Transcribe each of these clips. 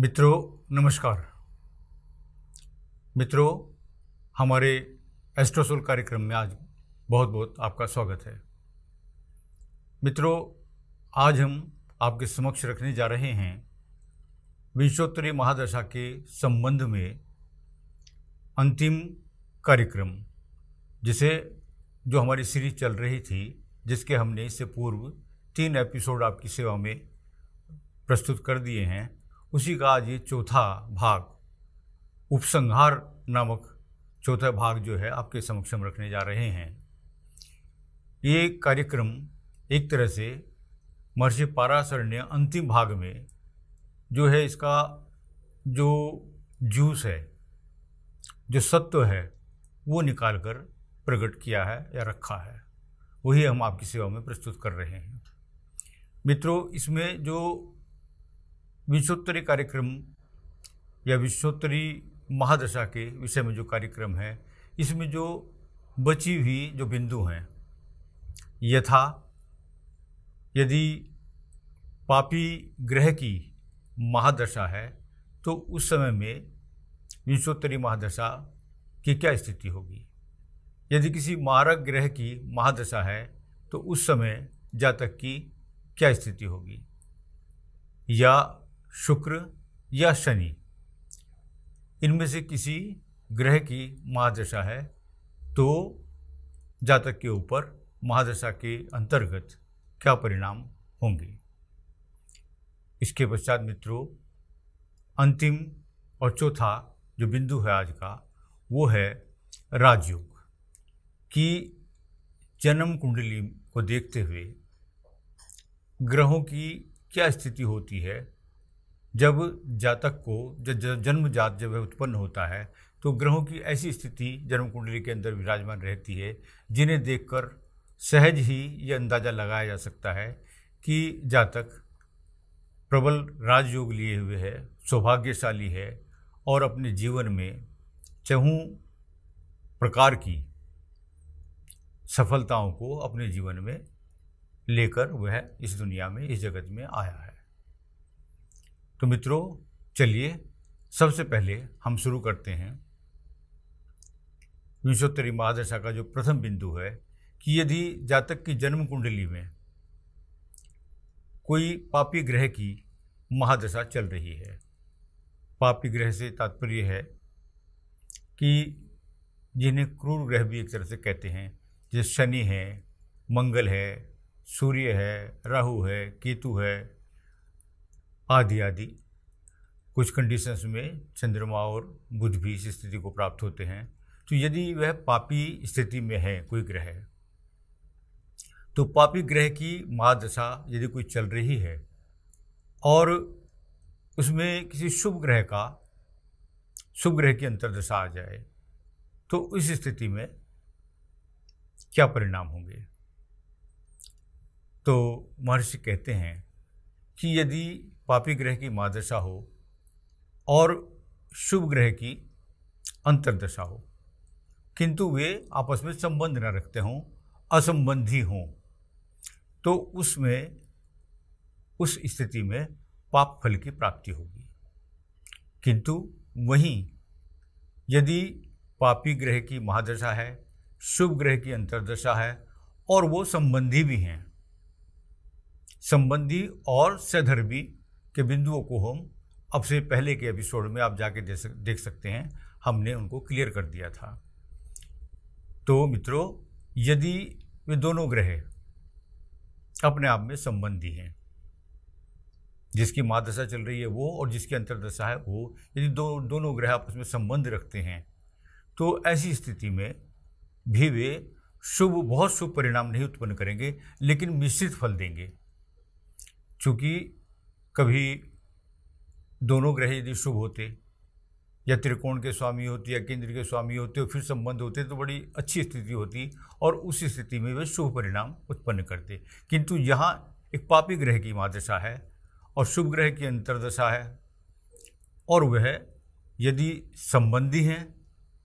मित्रों नमस्कार मित्रों हमारे एस्ट्रोसोल कार्यक्रम में आज बहुत बहुत आपका स्वागत है मित्रों आज हम आपके समक्ष रखने जा रहे हैं विश्वोत्तरी महादशा के संबंध में अंतिम कार्यक्रम जिसे जो हमारी सीरीज चल रही थी जिसके हमने इससे पूर्व तीन एपिसोड आपकी सेवा में प्रस्तुत कर दिए हैं उसी का आज ये चौथा भाग उपसंहार नामक चौथा भाग जो है आपके समक्ष हम रखने जा रहे हैं ये कार्यक्रम एक तरह से महर्षि पारासर ने अंतिम भाग में जो है इसका जो जूस है जो सत्व है वो निकाल कर प्रकट किया है या रखा है वही हम आपकी सेवा में प्रस्तुत कर रहे हैं मित्रों इसमें जो विश्वोत्तरी कार्यक्रम या विश्वोत्तरी महादशा के विषय में जो कार्यक्रम है इसमें जो बची हुई जो बिंदु हैं यथा यदि पापी ग्रह की महादशा है तो उस समय में विश्वोत्तरी महादशा की क्या स्थिति होगी यदि किसी मारक ग्रह की महादशा है तो उस समय जातक की क्या स्थिति होगी या शुक्र या शनि इनमें से किसी ग्रह की महादशा है तो जातक के ऊपर महादशा के अंतर्गत क्या परिणाम होंगे इसके पश्चात मित्रों अंतिम और चौथा जो बिंदु है आज का वो है राजयोग कि जन्म कुंडली को देखते हुए ग्रहों की क्या स्थिति होती है जब जातक को जब जन्म जात जब वह उत्पन्न होता है तो ग्रहों की ऐसी स्थिति जन्म कुंडली के अंदर विराजमान रहती है जिन्हें देखकर सहज ही यह अंदाज़ा लगाया जा सकता है कि जातक प्रबल राजयोग लिए हुए है सौभाग्यशाली है और अपने जीवन में चहू प्रकार की सफलताओं को अपने जीवन में लेकर वह इस दुनिया में इस जगत में आया है तो मित्रों चलिए सबसे पहले हम शुरू करते हैं विश्वोत्तरी महादशा का जो प्रथम बिंदु है कि यदि जातक की जन्म कुंडली में कोई पापी ग्रह की महादशा चल रही है पापी ग्रह से तात्पर्य है कि जिन्हें क्रूर ग्रह भी एक तरह से कहते हैं जैसे शनि है मंगल है सूर्य है राहु है केतु है आदि आदि कुछ कंडीशंस में चंद्रमा और बुध भी इस स्थिति को प्राप्त होते हैं तो यदि वह पापी स्थिति में है कोई ग्रह तो पापी ग्रह की महादशा यदि कोई चल रही है और उसमें किसी शुभ ग्रह का शुभ ग्रह की अंतर्दशा आ जाए तो उस स्थिति में क्या परिणाम होंगे तो महर्षि कहते हैं कि यदि पापी ग्रह की महादशा हो और शुभ ग्रह की अंतरदशा हो किंतु वे आपस में संबंध न रखते हों असंबंधी हों तो उसमें उस स्थिति में पाप फल की प्राप्ति होगी किंतु वहीं यदि पापी ग्रह की महादशा है शुभ ग्रह की अंतरदशा है और वो संबंधी भी हैं संबंधी और सधर्मी के बिंदुओं को हम अब से पहले के एपिसोड में आप जाके देख सकते हैं हमने उनको क्लियर कर दिया था तो मित्रों यदि वे दोनों ग्रह अपने आप में संबंधी हैं जिसकी मादशा चल रही है वो और जिसकी अंतरदशा है वो यदि दो दोनों ग्रह आपस में संबंध रखते हैं तो ऐसी स्थिति में भी वे शुभ बहुत शुभ परिणाम नहीं उत्पन्न करेंगे लेकिन मिश्रित फल देंगे चूंकि कभी दोनों ग्रह यदि शुभ होते या त्रिकोण के स्वामी होते या केंद्र के स्वामी होते और फिर संबंध होते तो बड़ी अच्छी स्थिति होती और उस स्थिति में वे शुभ परिणाम उत्पन्न करते किंतु यहाँ एक पापी ग्रह की महादशा है और शुभ ग्रह की अंतरदशा है और वह यदि संबंधी हैं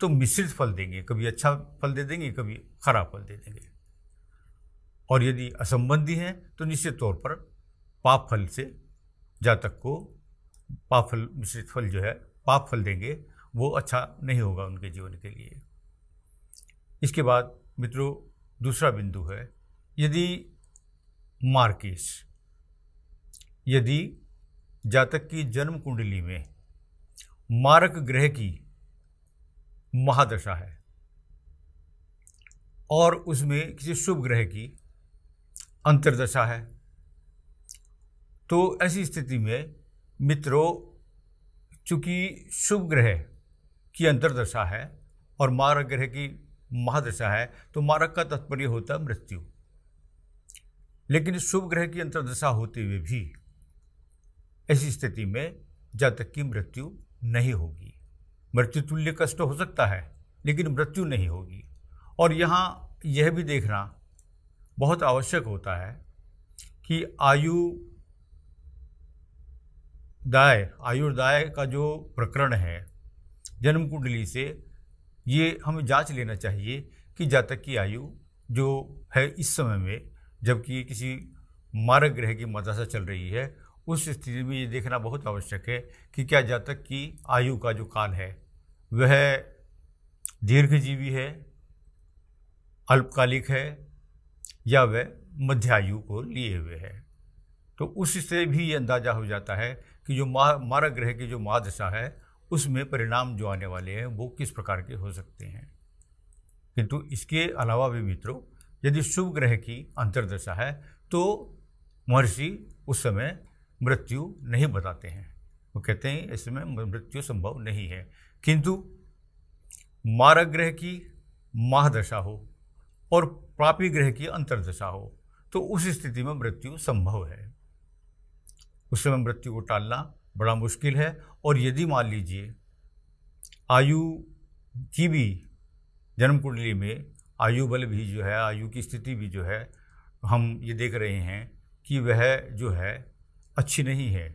तो मिश्रित फल देंगे कभी अच्छा फल दे देंगे कभी खराब फल दे देंगे और यदि असंबंधी हैं तो निश्चित तौर पर पाप फल से जातक को पापफल मिश्रित फल जो है पाप फल देंगे वो अच्छा नहीं होगा उनके जीवन के लिए इसके बाद मित्रों दूसरा बिंदु है यदि मार्केश यदि जातक की जन्म कुंडली में मारक ग्रह की महादशा है और उसमें किसी शुभ ग्रह की अंतर्दशा है तो ऐसी स्थिति में मित्रों चूँकि शुभ ग्रह की अंतरदशा है और मारक ग्रह की महादशा है तो मारक का तात्पर्य होता है मृत्यु लेकिन शुभ ग्रह की अंतरदशा होते हुए भी ऐसी स्थिति में जातक की मृत्यु नहीं होगी मृत्यु तुल्य कष्ट हो सकता है लेकिन मृत्यु नहीं होगी और यहाँ यह भी देखना बहुत आवश्यक होता है कि आयु दाय आयुर्दाय का जो प्रकरण है जन्म कुंडली से ये हमें जांच लेना चाहिए कि जातक की आयु जो है इस समय में जबकि किसी मारक ग्रह की मदशा चल रही है उस स्थिति में ये देखना बहुत आवश्यक है कि क्या जातक की आयु का जो काल है वह दीर्घजीवी है अल्पकालिक है या वह मध्यायु को लिए हुए है तो उससे भी ये अंदाज़ा हो जाता है कि जो मा मारा ग्रह की जो महादशा है उसमें परिणाम जो आने वाले हैं वो किस प्रकार के हो सकते हैं किंतु इसके अलावा भी मित्रों यदि शुभ ग्रह की अंतर्दशा है तो महर्षि उस समय मृत्यु नहीं बताते हैं वो कहते हैं इसमें मृत्यु संभव नहीं है किंतु मारक ग्रह की महादशा हो और प्रापी ग्रह की अंतर्दशा हो तो उस स्थिति में मृत्यु संभव है उस समय मृत्यु को टालना बड़ा मुश्किल है और यदि मान लीजिए आयु की भी जन्म कुंडली में आयु बल भी जो है आयु की स्थिति भी जो है हम ये देख रहे हैं कि वह जो है अच्छी नहीं है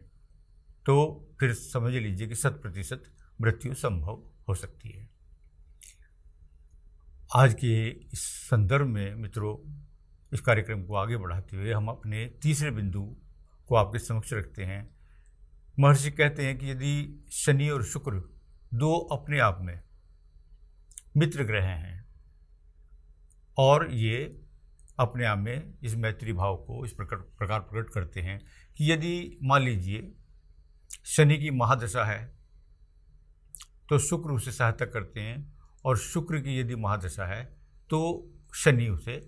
तो फिर समझ लीजिए कि शत प्रतिशत मृत्यु संभव हो सकती है आज के इस संदर्भ में मित्रों इस कार्यक्रम को आगे बढ़ाते हुए हम अपने तीसरे बिंदु को आपके समक्ष रखते हैं महर्षि कहते हैं कि यदि शनि और शुक्र दो अपने आप में मित्र ग्रह हैं और ये अपने आप में इस मैत्री भाव को इस प्रकार प्रकार प्रकट करते हैं कि यदि मान लीजिए शनि की महादशा है तो शुक्र उसे सहायता करते हैं और शुक्र की यदि महादशा है तो शनि उसे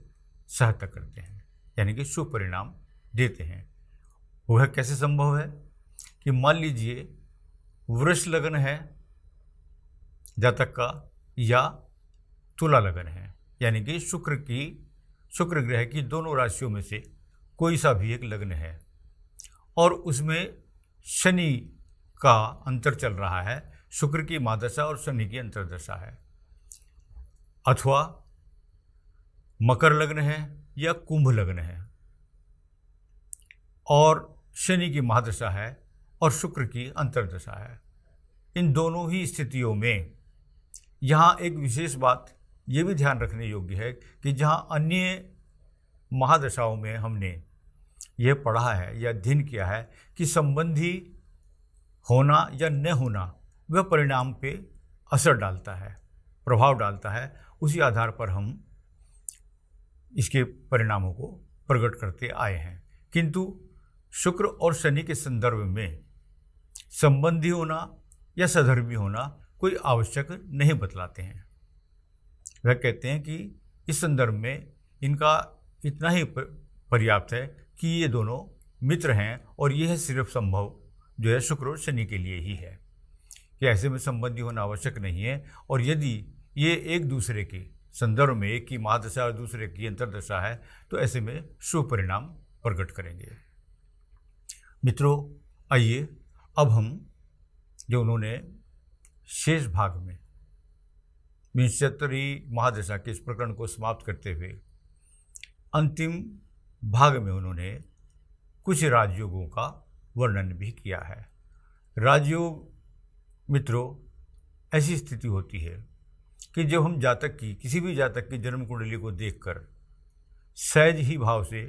सहायता करते हैं यानी कि शुभ परिणाम देते हैं वह कैसे संभव है कि मान लीजिए वृक्ष लगन है जातक का या तुला लगन है यानी कि शुक्र की शुक्र ग्रह की दोनों राशियों में से कोई सा भी एक लग्न है और उसमें शनि का अंतर चल रहा है शुक्र की मादशा और शनि की अंतरदशा है अथवा मकर लग्न है या कुंभ लग्न है और शनि की महादशा है और शुक्र की अंतरदशा है इन दोनों ही स्थितियों में यहाँ एक विशेष बात ये भी ध्यान रखने योग्य है कि जहाँ अन्य महादशाओं में हमने यह पढ़ा है या अध्ययन किया है कि संबंधी होना या न होना वह परिणाम पे असर डालता है प्रभाव डालता है उसी आधार पर हम इसके परिणामों को प्रकट करते आए हैं किंतु शुक्र और शनि के संदर्भ में संबंधी होना या सधर्मी होना कोई आवश्यक नहीं बतलाते हैं वह कहते हैं कि इस संदर्भ में इनका इतना ही पर्याप्त है कि ये दोनों मित्र हैं और यह सिर्फ संभव जो है शुक्र और शनि के लिए ही है कि ऐसे में संबंधी होना आवश्यक नहीं है और यदि ये एक दूसरे के संदर्भ में एक की महादशा और दूसरे की अंतरदशा है तो ऐसे में शुभ परिणाम प्रकट करेंगे मित्रों आइए अब हम जो उन्होंने शेष भाग में विंशतरी महादशा के इस प्रकरण को समाप्त करते हुए अंतिम भाग में उन्होंने कुछ राजयोगों का वर्णन भी किया है राजयोग मित्रों ऐसी स्थिति होती है कि जब हम जातक की किसी भी जातक की जन्म कुंडली को देखकर सहज ही भाव से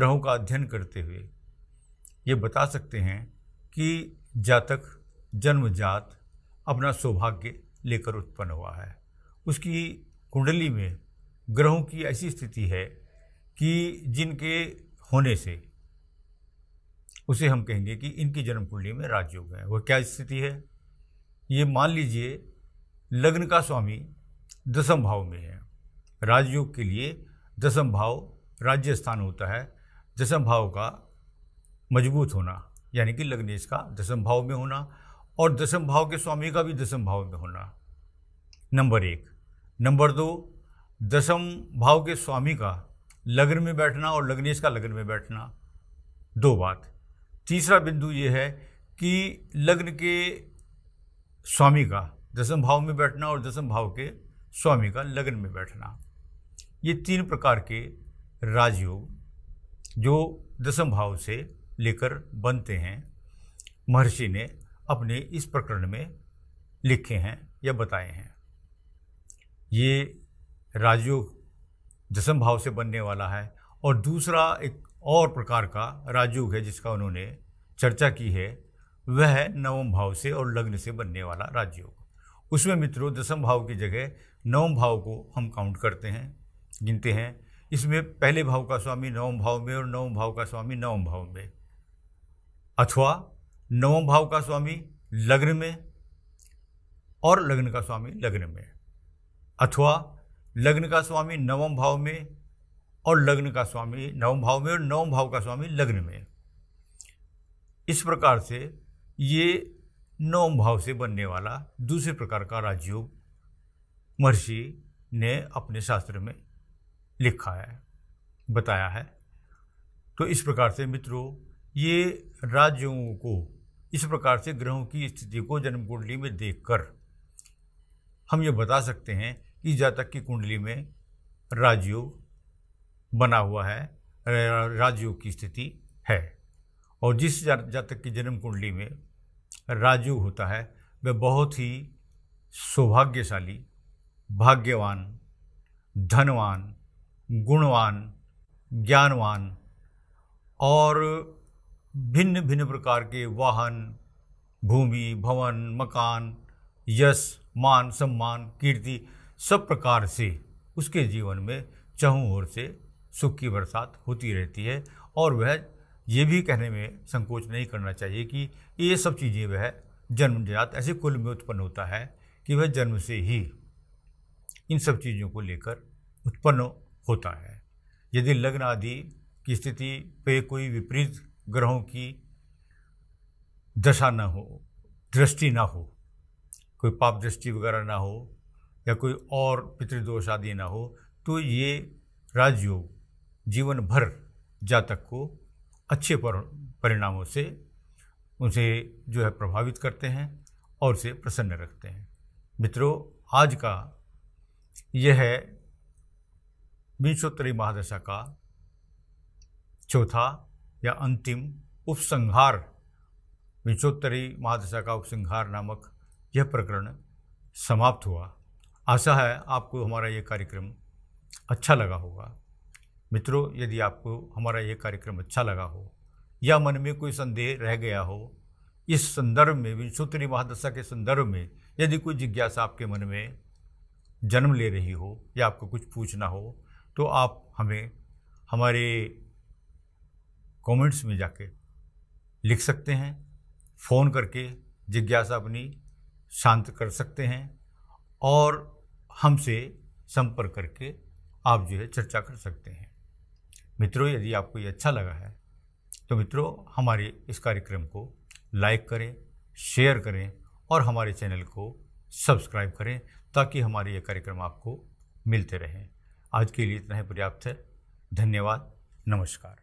ग्रहों का अध्ययन करते हुए ये बता सकते हैं कि जातक जन्मजात अपना सौभाग्य लेकर उत्पन्न हुआ है उसकी कुंडली में ग्रहों की ऐसी स्थिति है कि जिनके होने से उसे हम कहेंगे कि इनकी जन्म कुंडली में राजयोग है वह क्या स्थिति है ये मान लीजिए लग्न का स्वामी दसम भाव में है राजयोग के लिए दसम भाव राज्य स्थान होता है दसम भाव का मजबूत होना यानी कि लग्नेश का दसम भाव में होना और दसम भाव के स्वामी का भी दसम भाव में होना नंबर एक नंबर दो दसम भाव के स्वामी का लग्न में बैठना और लग्नेश का लग्न में बैठना दो बात तीसरा बिंदु ये है कि लग्न के स्वामी का दसम भाव में बैठना और दसम भाव के स्वामी का लग्न में बैठना ये तीन प्रकार के राजयोग जो दसम भाव से लेकर बनते हैं महर्षि ने अपने इस प्रकरण में लिखे हैं या बताए हैं ये राजयोग दसम भाव से बनने वाला है और दूसरा एक और प्रकार का राजयोग है जिसका उन्होंने चर्चा की है वह नवम भाव से और लग्न से बनने वाला राजयोग उसमें मित्रों दसम भाव की जगह नवम भाव को हम काउंट करते हैं गिनते हैं इसमें पहले भाव का स्वामी नवम भाव में और नवम भाव का स्वामी नवम भाव में अथवा नवम भाव का स्वामी लग्न में और लग्न का स्वामी लग्न में अथवा लग्न का स्वामी नवम भाव में और लग्न का स्वामी नवम भाव में और नवम भाव का स्वामी लग्न में इस प्रकार से ये नवम भाव से बनने वाला दूसरे प्रकार का राजयोग महर्षि ने अपने शास्त्र में लिखा है बताया है तो इस प्रकार से मित्रों ये राज्यों को इस प्रकार से ग्रहों की स्थिति को जन्म कुंडली में देखकर हम ये बता सकते हैं कि जातक की कुंडली में राजयोग बना हुआ है राजयोग की स्थिति है और जिस जातक की जन्म कुंडली में राजयोग होता है वह बहुत ही सौभाग्यशाली भाग्यवान धनवान गुणवान ज्ञानवान और भिन्न भिन्न प्रकार के वाहन भूमि भवन मकान यश मान सम्मान कीर्ति सब प्रकार से उसके जीवन में चहु ओर से सुख की बरसात होती रहती है और वह ये भी कहने में संकोच नहीं करना चाहिए कि ये सब चीज़ें वह जन्मजात ऐसे कुल में उत्पन्न होता है कि वह जन्म से ही इन सब चीज़ों को लेकर उत्पन्न होता है यदि लग्न आदि की स्थिति पे कोई विपरीत ग्रहों की दशा ना हो दृष्टि ना हो कोई पाप दृष्टि वगैरह ना हो या कोई और पितृदोष आदि ना हो तो ये राजयोग जीवन भर जातक को अच्छे पर परिणामों से उसे जो है प्रभावित करते हैं और उसे प्रसन्न रखते हैं मित्रों आज का यह है विंशोत्तरी महादशा का चौथा या अंतिम उपसंहार विचोत्तरी महादशा का उपसंहार नामक यह प्रकरण समाप्त हुआ आशा है आपको हमारा ये कार्यक्रम अच्छा लगा होगा मित्रों यदि आपको हमारा ये कार्यक्रम अच्छा लगा हो या मन में कोई संदेह रह गया हो इस संदर्भ में विंशोत्तरी महादशा के संदर्भ में यदि कोई जिज्ञासा आपके मन में जन्म ले रही हो या आपको कुछ पूछना हो तो आप हमें हमारे कमेंट्स में जाके लिख सकते हैं फ़ोन करके जिज्ञासा अपनी शांत कर सकते हैं और हमसे संपर्क करके आप जो है चर्चा कर सकते हैं मित्रों यदि आपको ये अच्छा लगा है तो मित्रों हमारे इस कार्यक्रम को लाइक करें शेयर करें और हमारे चैनल को सब्सक्राइब करें ताकि हमारे ये कार्यक्रम आपको मिलते रहें आज के लिए इतना ही पर्याप्त है धन्यवाद नमस्कार